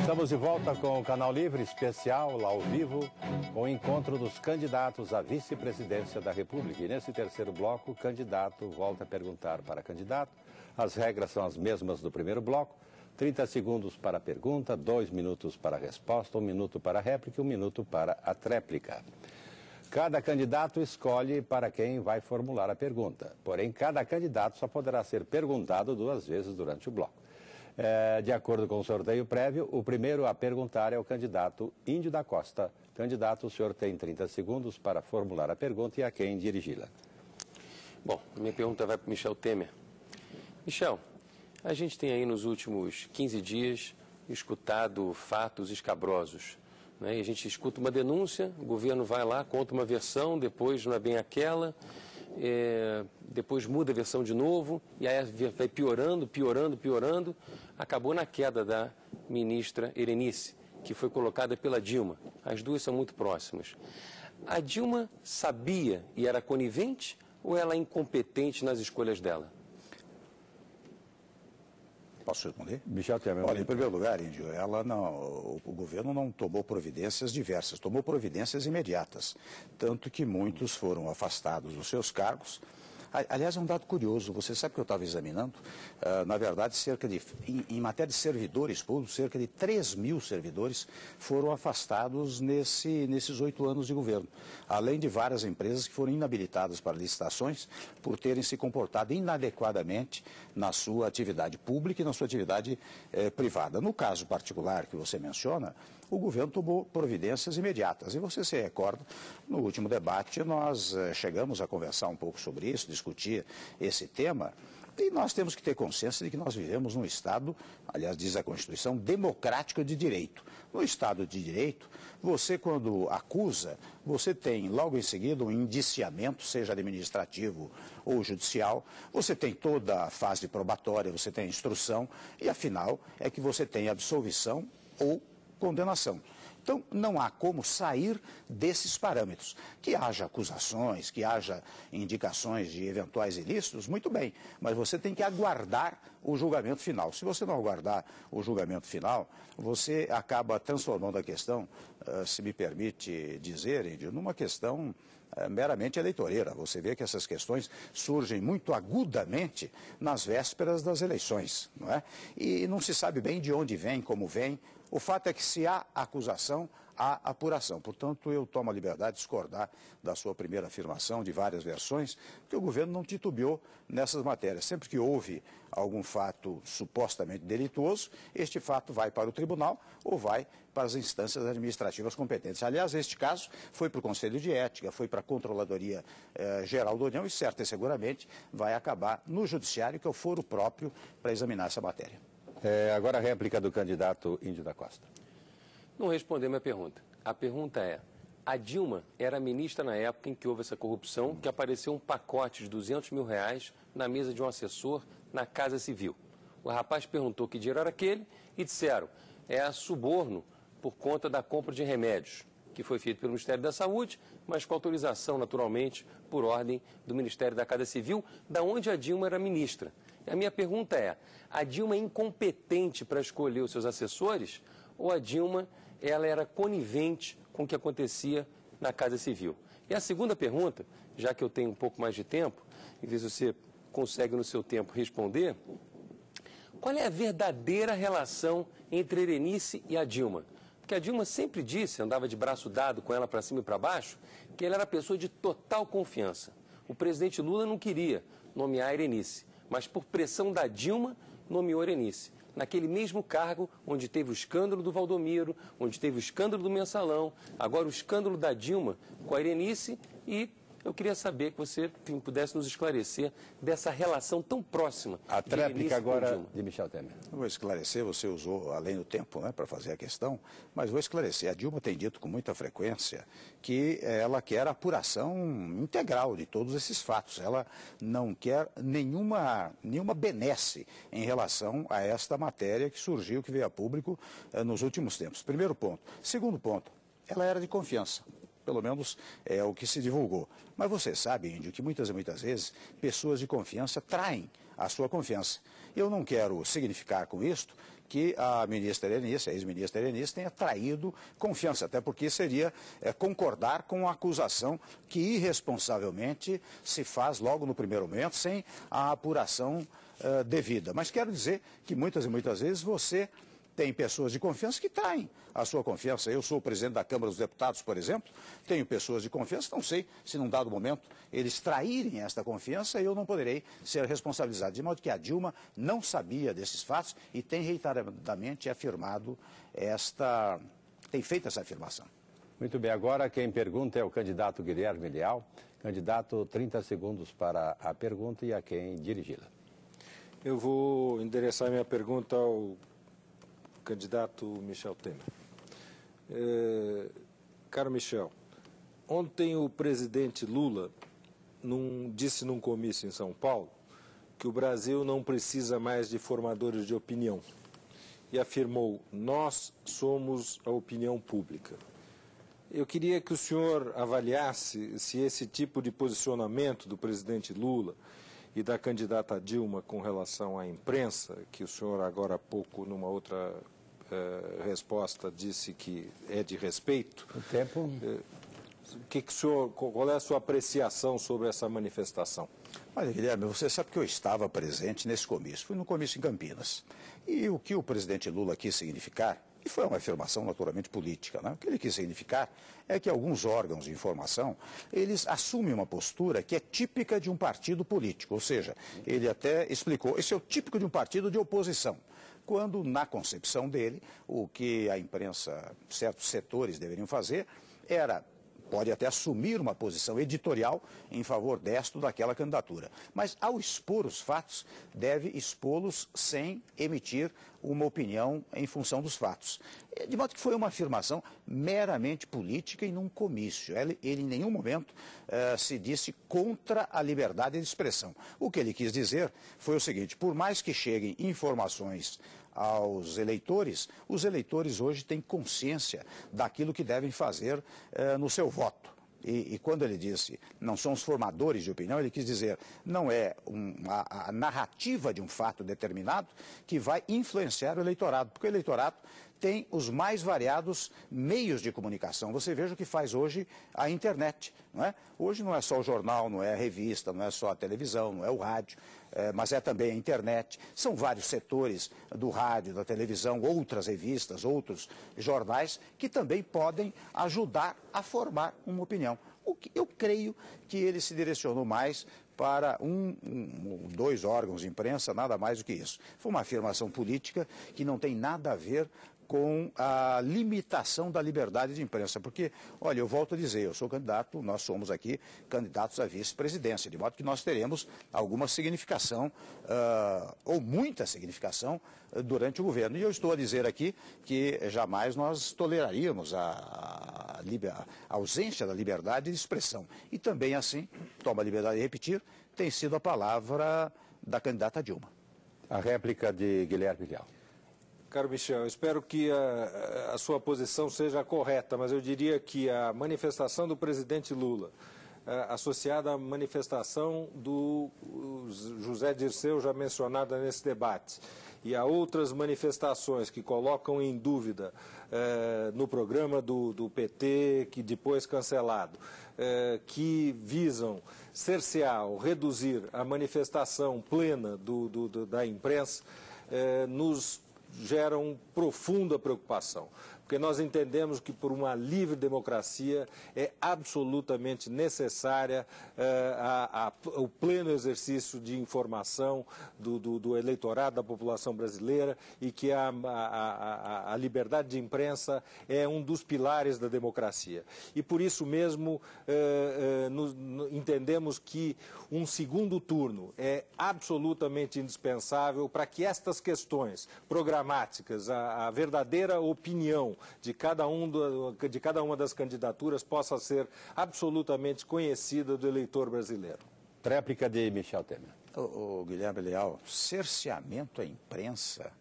Estamos de volta com o Canal Livre Especial, lá ao vivo, com o encontro dos candidatos à vice-presidência da República. E nesse terceiro bloco, o candidato volta a perguntar para candidato. As regras são as mesmas do primeiro bloco. 30 segundos para a pergunta, 2 minutos para a resposta, 1 um minuto para a réplica e 1 um minuto para a tréplica. Cada candidato escolhe para quem vai formular a pergunta. Porém, cada candidato só poderá ser perguntado duas vezes durante o bloco. É, de acordo com o sorteio prévio, o primeiro a perguntar é o candidato Índio da Costa. Candidato, o senhor tem 30 segundos para formular a pergunta e a quem dirigi-la. Bom, minha pergunta vai para o Michel Temer. Michel, a gente tem aí nos últimos 15 dias escutado fatos escabrosos né? E a gente escuta uma denúncia, o governo vai lá, conta uma versão, depois não é bem aquela, é, depois muda a versão de novo, e aí vai piorando, piorando, piorando. Acabou na queda da ministra Erenice, que foi colocada pela Dilma. As duas são muito próximas. A Dilma sabia e era conivente ou ela é incompetente nas escolhas dela? Posso responder? Olha, em primeiro lugar, Índio, ela não, o, o governo não tomou providências diversas, tomou providências imediatas. Tanto que muitos foram afastados dos seus cargos Aliás, é um dado curioso. Você sabe que eu estava examinando? Uh, na verdade, cerca de, em, em, matéria de servidores públicos, cerca de 3 mil servidores foram afastados nesse, nesses oito anos de governo. Além de várias empresas que foram inabilitadas para licitações por terem se comportado inadequadamente na sua atividade pública e na sua atividade eh, privada. No caso particular que você menciona, o governo tomou providências imediatas. E você se recorda, no último debate, nós eh, chegamos a conversar um pouco sobre isso, discutir esse tema. E nós temos que ter consciência de que nós vivemos num Estado, aliás, diz a Constituição, democrático de direito. No Estado de direito, você, quando acusa, você tem logo em seguida um indiciamento, seja administrativo ou judicial, você tem toda a fase probatória, você tem a instrução, e afinal é que você tem absolvição ou condenação. Então, não há como sair desses parâmetros. Que haja acusações, que haja indicações de eventuais ilícitos, muito bem, mas você tem que aguardar o julgamento final. Se você não aguardar o julgamento final, você acaba transformando a questão, ah, se me permite dizer, numa questão é, meramente eleitoreira. Você vê que essas questões surgem muito agudamente nas vésperas das eleições, não é? E não se sabe bem de onde vem, como vem. O fato é que se há acusação, à apuração. Portanto, eu tomo a liberdade de discordar da sua primeira afirmação, de várias versões, porque o governo não titubeou nessas matérias. Sempre que houve algum fato supostamente delituoso, este fato vai para o tribunal ou vai para as instâncias administrativas competentes. Aliás, este caso foi para o Conselho de Ética, foi para a Controladoria eh, Geral da União e, certo e seguramente, vai acabar no Judiciário, que é o foro próprio para examinar essa matéria. É, agora a réplica do candidato Índio da Costa. Não respondeu minha pergunta. A pergunta é: a Dilma era ministra na época em que houve essa corrupção, que apareceu um pacote de 200 mil reais na mesa de um assessor na Casa Civil. O rapaz perguntou que dinheiro era aquele e disseram: é suborno por conta da compra de remédios, que foi feito pelo Ministério da Saúde, mas com autorização, naturalmente, por ordem do Ministério da Casa Civil, da onde a Dilma era ministra. A minha pergunta é: a Dilma é incompetente para escolher os seus assessores ou a Dilma ela era conivente com o que acontecia na Casa Civil. E a segunda pergunta, já que eu tenho um pouco mais de tempo, e ver se você consegue no seu tempo responder, qual é a verdadeira relação entre Erenice e a Dilma? Porque a Dilma sempre disse, andava de braço dado com ela para cima e para baixo, que ela era pessoa de total confiança. O presidente Lula não queria nomear Erenice, mas por pressão da Dilma, nomeou Erenice naquele mesmo cargo onde teve o escândalo do Valdomiro, onde teve o escândalo do Mensalão, agora o escândalo da Dilma com a Irenice e eu queria saber que você enfim, pudesse nos esclarecer dessa relação tão próxima. A tréplica agora de Michel Temer. Eu vou esclarecer, você usou além do tempo né, para fazer a questão, mas vou esclarecer. A Dilma tem dito com muita frequência que ela quer a apuração integral de todos esses fatos. Ela não quer nenhuma, nenhuma benesse em relação a esta matéria que surgiu, que veio a público eh, nos últimos tempos. Primeiro ponto. Segundo ponto, ela era de confiança. Pelo menos é o que se divulgou. Mas você sabe, Índio, que muitas e muitas vezes pessoas de confiança traem a sua confiança. Eu não quero significar com isto que a ministra Helenice, a ex-ministra Helenice, tenha traído confiança, até porque seria é, concordar com a acusação que irresponsavelmente se faz logo no primeiro momento, sem a apuração uh, devida. Mas quero dizer que muitas e muitas vezes você tem pessoas de confiança que traem a sua confiança. Eu sou o presidente da Câmara dos Deputados, por exemplo, tenho pessoas de confiança, não sei se num dado momento eles traírem esta confiança, eu não poderei ser responsabilizado. De modo que a Dilma não sabia desses fatos e tem reiteradamente afirmado esta. tem feito essa afirmação. Muito bem, agora quem pergunta é o candidato Guilherme Leal. Candidato, 30 segundos para a pergunta e a quem dirigi-la. Eu vou endereçar minha pergunta ao candidato Michel Temer. Eh, caro Michel, ontem o presidente Lula num, disse num comício em São Paulo que o Brasil não precisa mais de formadores de opinião e afirmou: Nós somos a opinião pública. Eu queria que o senhor avaliasse se esse tipo de posicionamento do presidente Lula e da candidata Dilma com relação à imprensa, que o senhor agora há pouco, numa outra eh, resposta disse que é de respeito. O tempo. O eh, que que senhor, qual é a sua apreciação sobre essa manifestação? Olha, Guilherme, você sabe que eu estava presente nesse comício. Fui no comício em Campinas. E o que o presidente Lula quis significar e foi uma afirmação naturalmente política. Né? O que ele quis significar é que alguns órgãos de informação, eles assumem uma postura que é típica de um partido político. Ou seja, ele até explicou, esse é o típico de um partido de oposição quando, na concepção dele, o que a imprensa, certos setores deveriam fazer era. Pode até assumir uma posição editorial em favor desta ou daquela candidatura. Mas, ao expor os fatos, deve expô-los sem emitir uma opinião em função dos fatos. De modo que foi uma afirmação meramente política e num comício. Ele, ele em nenhum momento eh, se disse contra a liberdade de expressão. O que ele quis dizer foi o seguinte: por mais que cheguem informações aos eleitores, os eleitores hoje têm consciência daquilo que devem fazer eh, no seu voto. E, e, quando ele disse não são os formadores de opinião, ele quis dizer não é um, a, a, narrativa de um fato determinado que vai influenciar o eleitorado, porque o eleitorado tem os mais variados meios de comunicação. Você veja o que faz hoje a internet. Não é? Hoje não é só o jornal, não é a revista, não é só a televisão, não é o rádio. Eh, mas é também a internet. São vários setores do rádio, da televisão, outras revistas, outros jornais que também podem ajudar a formar uma opinião. O que eu creio que ele se direcionou mais para um, um, dois órgãos de imprensa, nada mais do que isso. Foi uma afirmação política que não tem nada a ver com a limitação da liberdade de imprensa. Porque, olha, eu volto a dizer, eu sou candidato, nós somos aqui candidatos à vice-presidência, de modo que nós teremos alguma significação, uh, ou muita significação, uh, durante o governo. E eu estou a dizer aqui que jamais nós toleraríamos a, a, a, ausência da liberdade de expressão. E também, assim, toma a liberdade de repetir, tem sido a palavra da candidata Dilma. A réplica de Guilherme Leal. Caro Michel, espero que a, a sua posição seja correta, mas eu diria que a manifestação do presidente Lula, associada à manifestação do José Dirceu, já mencionada nesse debate, e a outras manifestações que colocam em dúvida é, no programa do, do, PT, que depois cancelado, é, que visam cercear ou reduzir a manifestação plena do, do, da imprensa, é, nos geram profunda preocupação porque nós entendemos que por uma livre democracia é absolutamente necessária eh, a, a, o pleno exercício de informação do, do, do, eleitorado, da população brasileira e que a, a, liberdade de imprensa é um dos pilares da democracia. E por isso mesmo eh, eh, nos, entendemos que um segundo turno é absolutamente indispensável para que estas questões programáticas, a verdadeira opinião, de cada, um do, de cada uma das candidaturas possa ser absolutamente conhecida do eleitor brasileiro. Tréplica de Michel Temer. O, Guilherme Leal, cerceamento à imprensa,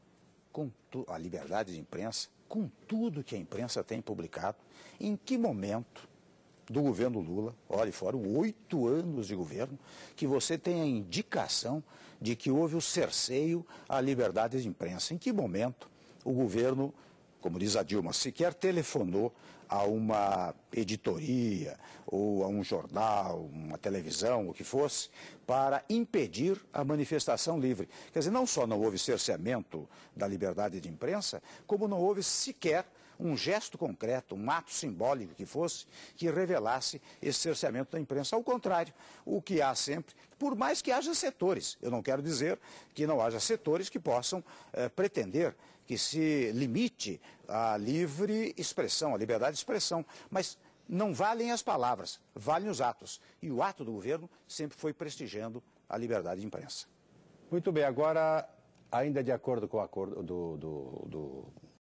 com tu, à liberdade de imprensa, com tudo que a imprensa tem publicado, em que momento do governo Lula, olhe, foram oito anos de governo, que você tem a indicação de que houve o cerceio à liberdade de imprensa. Em que momento o governo como diz a Dilma, sequer telefonou a uma editoria ou a um jornal, uma televisão, o que fosse, para impedir a manifestação livre. Quer dizer, não só não houve cerceamento da liberdade de imprensa, como não houve sequer um gesto concreto, um ato simbólico que fosse, que revelasse esse cerceamento da imprensa. Ao contrário, o que há sempre, por mais que haja setores, eu não quero dizer que não haja setores que possam eh, pretender que se limite a livre expressão, a liberdade de expressão, mas não valem as palavras, valem os atos. E o ato do governo sempre foi prestigiando a liberdade de imprensa. Muito bem, agora, ainda de acordo com o acordo do, do, do